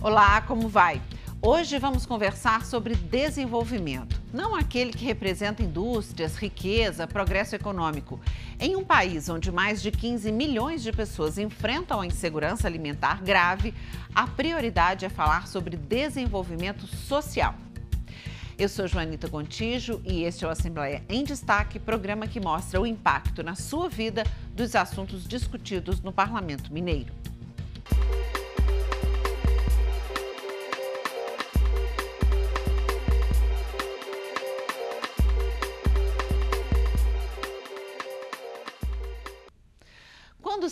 Olá, como vai? Hoje vamos conversar sobre desenvolvimento, não aquele que representa indústrias, riqueza, progresso econômico. Em um país onde mais de 15 milhões de pessoas enfrentam a insegurança alimentar grave, a prioridade é falar sobre desenvolvimento social. Eu sou Joanita Contígio e este é o Assembleia em Destaque, programa que mostra o impacto na sua vida dos assuntos discutidos no Parlamento Mineiro.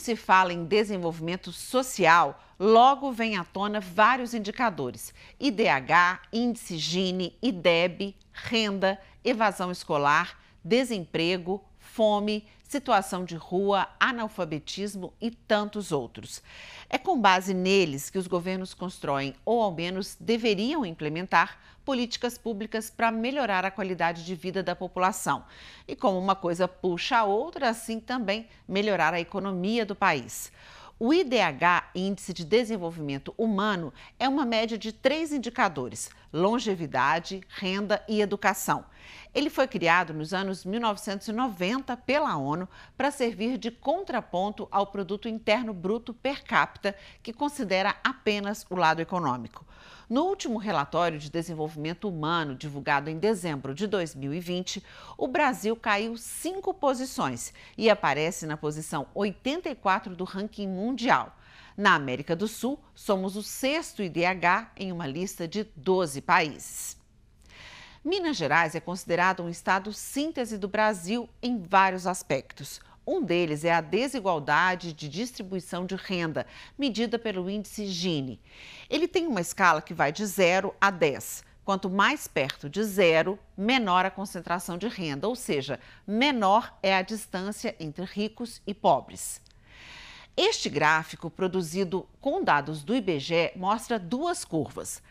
se fala em desenvolvimento social, logo vem à tona vários indicadores: IDH, índice Gini, IDEB, renda, evasão escolar, desemprego, fome, situação de rua, analfabetismo e tantos outros. É com base neles que os governos constroem, ou ao menos deveriam implementar, políticas públicas para melhorar a qualidade de vida da população. E como uma coisa puxa a outra, assim também melhorar a economia do país. O IDH, Índice de Desenvolvimento Humano, é uma média de três indicadores: longevidade, renda e educação. Ele foi criado nos anos 1990 pela ONU para servir de contraponto ao produto interno bruto per capita, que considera apenas o lado econômico. No último relatório de desenvolvimento humano, divulgado em dezembro de 2020, o Brasil caiu cinco posições e aparece na posição 84 do ranking mundial. Na América do Sul, somos o sexto IDH em uma lista de 12 países. Minas Gerais é considerado um estado síntese do Brasil em vários aspectos. Um deles é a desigualdade de distribuição de renda, medida pelo índice Gini. Ele tem uma escala que vai de 0 a 10. Quanto mais perto de zero, menor a concentração de renda, ou seja, menor é a distância entre ricos e pobres. Este gráfico, produzido com dados do IBGE, mostra duas curvas: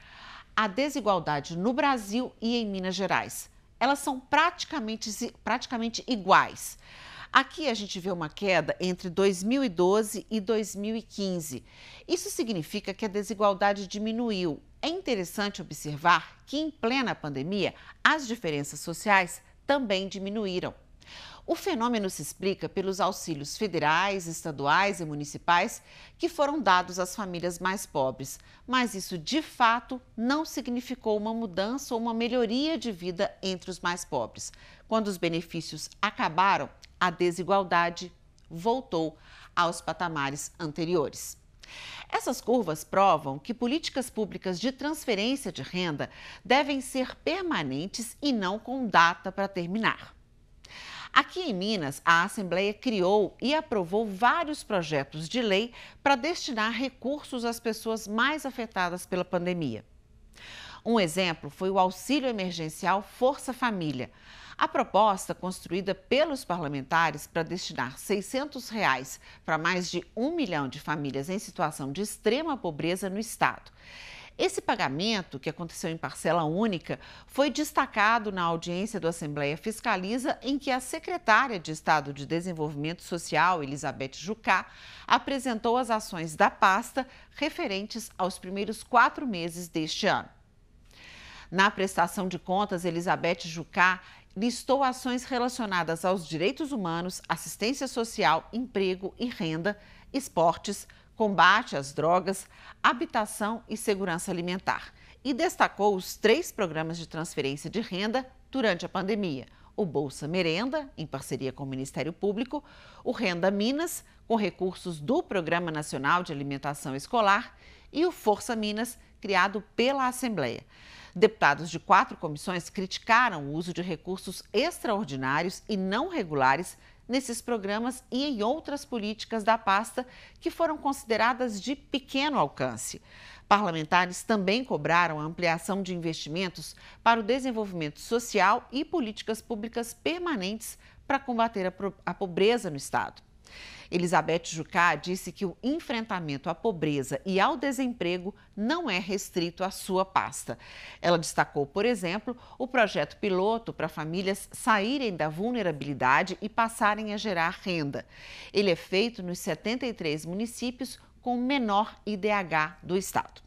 a desigualdade no Brasil e em Minas Gerais. Elas são praticamente, praticamente iguais. Aqui a gente vê uma queda entre 2012 e 2015. Isso significa que a desigualdade diminuiu. É interessante observar que, em plena pandemia, as diferenças sociais também diminuíram. O fenômeno se explica pelos auxílios federais, estaduais e municipais que foram dados às famílias mais pobres, mas isso de fato não significou uma mudança ou uma melhoria de vida entre os mais pobres. Quando os benefícios acabaram, a desigualdade voltou aos patamares anteriores. Essas curvas provam que políticas públicas de transferência de renda devem ser permanentes e não com data para terminar. Aqui em Minas, a Assembleia criou e aprovou vários projetos de lei para destinar recursos às pessoas mais afetadas pela pandemia. Um exemplo foi o auxílio emergencial Força Família. A proposta, construída pelos parlamentares para destinar R$ 600 reais para mais de um milhão de famílias em situação de extrema pobreza no Estado. Esse pagamento, que aconteceu em parcela única, foi destacado na audiência do Assembleia Fiscaliza, em que a secretária de Estado de Desenvolvimento Social, Elizabeth Jucá, apresentou as ações da pasta referentes aos primeiros quatro meses deste ano. Na prestação de contas, Elizabeth Jucá listou ações relacionadas aos direitos humanos, assistência social, emprego e renda, esportes, combate às drogas, habitação e segurança alimentar. E destacou os três programas de transferência de renda durante a pandemia: o Bolsa Merenda, em parceria com o Ministério Público, o Renda Minas, com recursos do Programa Nacional de Alimentação Escolar, e o Força Minas, criado pela Assembleia. Deputados de quatro comissões criticaram o uso de recursos extraordinários e não regulares nesses programas e em outras políticas da pasta que foram consideradas de pequeno alcance. Parlamentares também cobraram a ampliação de investimentos para o desenvolvimento social e políticas públicas permanentes para combater a, pobreza no Estado. Elizabeth Jucá disse que o enfrentamento à pobreza e ao desemprego não é restrito à sua pasta. Ela destacou, por exemplo, o projeto piloto para famílias saírem da vulnerabilidade e passarem a gerar renda. Ele é feito nos 73 municípios com menor IDH do estado.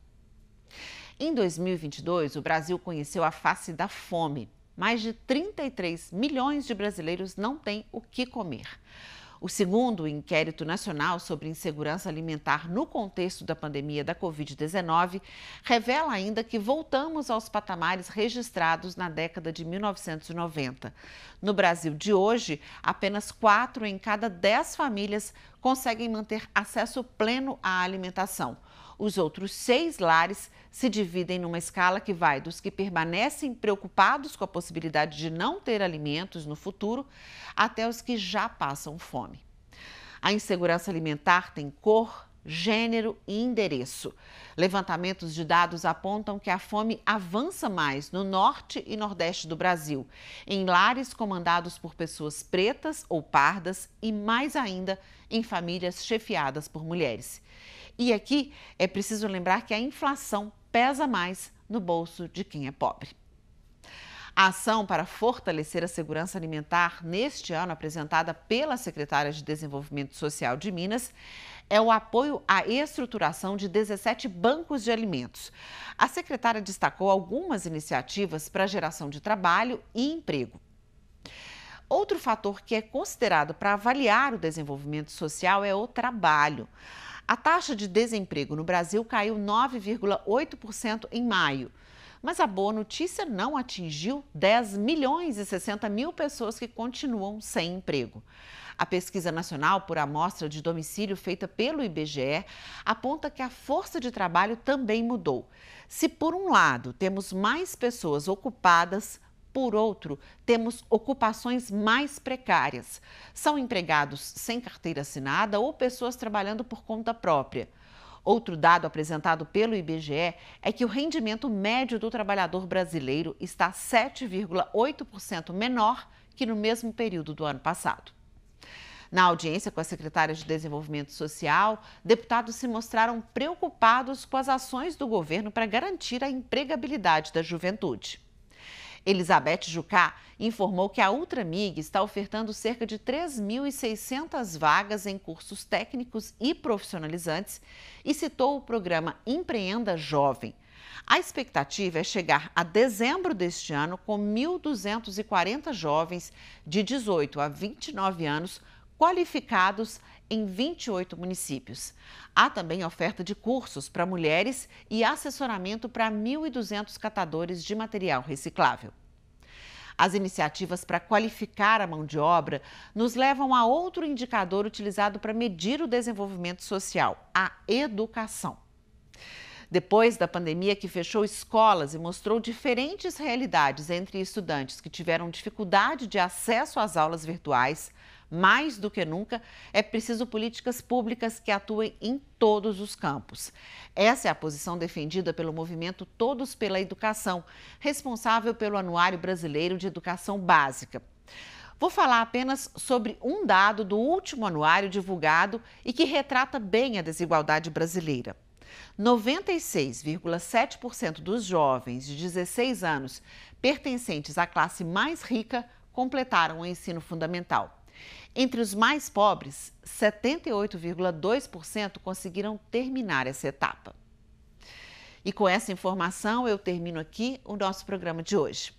Em 2022, o Brasil conheceu a face da fome. Mais de 33 milhões de brasileiros não têm o que comer. O segundo inquérito nacional sobre insegurança alimentar no contexto da pandemia da Covid-19 revela ainda que voltamos aos patamares registrados na década de 1990. No Brasil de hoje, apenas 4 em cada 10 famílias conseguem manter acesso pleno à alimentação. Os outros seis lares se dividem numa escala que vai dos que permanecem preocupados com a possibilidade de não ter alimentos no futuro até os que já passam fome. A insegurança alimentar tem cor, gênero e endereço. Levantamentos de dados apontam que a fome avança mais no norte e nordeste do Brasil, em lares comandados por pessoas pretas ou pardas e mais ainda em famílias chefiadas por mulheres. E aqui é preciso lembrar que a inflação pesa mais no bolso de quem é pobre. A ação para fortalecer a segurança alimentar neste ano, apresentada pela secretária de Desenvolvimento Social de Minas, é o apoio à estruturação de 17 bancos de alimentos. A secretária destacou algumas iniciativas para geração de trabalho e emprego. Outro fator que é considerado para avaliar o desenvolvimento social é o trabalho. A taxa de desemprego no Brasil caiu 9,8% em maio. Mas a boa notícia não atingiu 10 milhões e 60 mil pessoas que continuam sem emprego. A pesquisa nacional por amostra de domicílio feita pelo IBGE aponta que a força de trabalho também mudou. Se, por um lado, temos mais pessoas ocupadas, por outro, temos ocupações mais precárias. São empregados sem carteira assinada ou pessoas trabalhando por conta própria. Outro dado apresentado pelo IBGE é que o rendimento médio do trabalhador brasileiro está 7,8% menor que no mesmo período do ano passado. Na audiência com a secretária de Desenvolvimento Social, deputados se mostraram preocupados com as ações do governo para garantir a empregabilidade da juventude. Elizabeth Jucá informou que a Ultramig está ofertando cerca de 3.600 vagas em cursos técnicos e profissionalizantes e citou o programa Empreenda Jovem. A expectativa é chegar a dezembro deste ano com 1.240 jovens de 18 a 29 anos qualificados em 28 municípios. Há também oferta de cursos para mulheres e assessoramento para 1.200 catadores de material reciclável. As iniciativas para qualificar a mão de obra nos levam a outro indicador utilizado para medir o desenvolvimento social, a educação. Depois da pandemia, que fechou escolas e mostrou diferentes realidades entre estudantes que tiveram dificuldade de acesso às aulas virtuais, mais do que nunca, é preciso políticas públicas que atuem em todos os campos. Essa é a posição defendida pelo movimento Todos pela Educação, responsável pelo Anuário Brasileiro de Educação Básica. Vou falar apenas sobre um dado do último anuário divulgado e que retrata bem a desigualdade brasileira. 96,7% dos jovens de 16 anos pertencentes à classe mais rica completaram o ensino fundamental. Entre os mais pobres, 78,2% conseguiram terminar essa etapa. E com essa informação, eu termino aqui o nosso programa de hoje.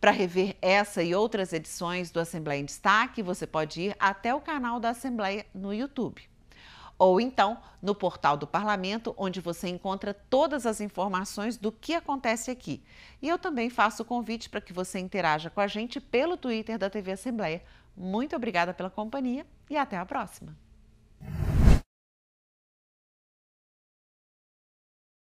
Para rever essa e outras edições do Assembleia em Destaque, você pode ir até o canal da Assembleia no YouTube ou então no portal do Parlamento, onde você encontra todas as informações do que acontece aqui. E eu também faço o convite para que você interaja com a gente pelo Twitter da TV Assembleia. Muito obrigada pela companhia e até a próxima!